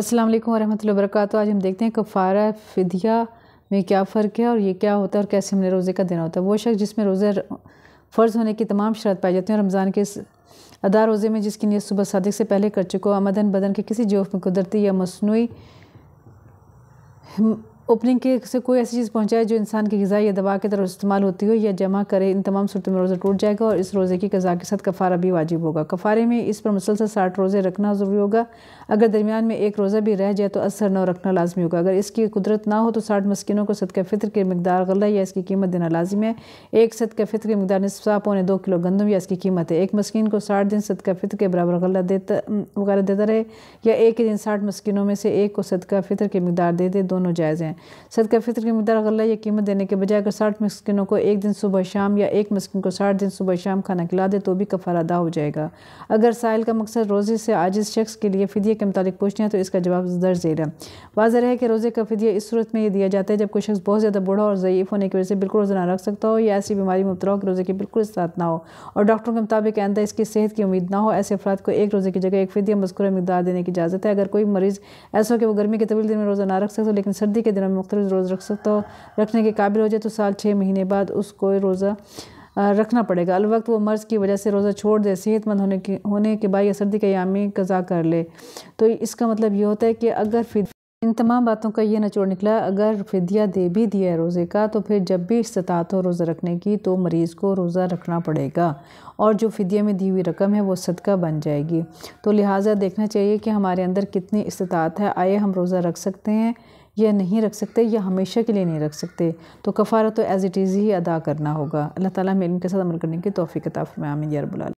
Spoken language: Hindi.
अस्सलाम वालेकुम वरहमतुल्लाहि वबरकातु आज हम देखते हैं कफ़ारा फ़िदिया में क्या फ़र्क है और ये क्या होता है और कैसे हमने रोज़े का देना होता है वो शख्स जिसमें रोज़े फ़र्ज़ होने की तमाम शरत पाई जाती है रमज़ान के अदा रोज़े में जिसकी नियत सुबह सदक से पहले कर चुको आमदन बदन के किसी जोफ में कुदरती या मसनू ओपनिंग के से कोई ऐसी चीज़ पहुँचाए जो इंसान की गज़ा या दवा की तरफ इस्तेमाल होती हो या जमा करे इन तमाम सूरत में रोज़ा टूट जाएगा और इस रोज़े की गज़ा के साथ कफ़ारा भी वाजिब होगा कफ़ारे में इस पर मुसलसल साठ रोज़े रखना ज़रूरी होगा अगर दरमियान में एक रोज़ा भी रह जाए तो असर न रखना लाजमी होगा अगर इसकी कुदरत ना हो तो साठ मस्किनों को सदका फितर की मकदार गला या इसकी कीमत देना लाजमी है एक का फितर की मकदार नस्फा पौने दो किलो गंदम या इसकी कीमत है एक मस्किन को साठ दिन सदका फितर के बराबर गला देता वगैरह देता रहे या एक ही दिन साठ मस्किनों में से एक को सदका फितर की मकदार दे दे दोनों जायज़ हैं है सदका फितर की मदार गला या कीमत देने के बजाय अगर साठ मस्किनों को एक दिन सुबह शाम या एक मस्किन को साठ दिन सुबह शाम खाना खिला दे तो भी कफार अदा हो जाएगा अगर साइल का मकसद रोज़े से आजिज शख्स के लिए फदिया के मुतालिक पूछना है तो इसका जवाब दर्ज है वाजह है कि रोज़े का फदिया इस सूरत में ये दिया जाता है जब कोई शख्स बहुत ज़्यादा बूढ़ा और ज़यीफ़ होने की वजह से बिल्कुल रोज़ा ना रख सकता हो या ऐसी बीमारी में उतरा हो कि रोज़े की बिल्कुल इस्तात ना हो और डॉक्टरों के मुताबिक आंदा इसकी सेहत की उम्मीद ना हो ऐसे अफराद को एक रोज़े की जगह एक फदिया मस्कुरा मकदार देने की इजाज़त है अगर कोई मरीज़ ऐसा हो कि वो गर्मी के तवील दिन में रोज़ा ना रख सकता लेकिन सर्दी के दिन तरह मुख्तलिफ रोज़ रख सकता हो रखने के काबिल हो जाए तो साल छः महीने बाद उसको रोज़ा रखना पड़ेगा अलवक्त वो मर्ज़ की वजह से रोज़ा छोड़ दे सेहतमंद होने के होने के बाद या सर्दी का यामी कज़ा कर ले तो इसका मतलब ये होता है कि अगर फिर इन तमाम बातों का ये नचोड़ निकला अगर फिदिया दे भी दिया है रोज़े का तो फिर जब भी इस्तात हो रोज़ा रखने की तो मरीज़ को रोज़ा रखना पड़ेगा और जो फिदिया में दी हुई रकम है वो सदका बन जाएगी तो लिहाजा देखना चाहिए कि हमारे अंदर कितनी इस्तात है आए हम रोज़ा रख सकते हैं यह नहीं रख सकते या हमेशा के लिए नहीं रख सकते तो कफ़ारा तो एज़ इट इज़ ही अदा करना होगा अल्लाह ताला में इनके साथ अमल करने की तोफ़ी कताफ़ में आमिन बुला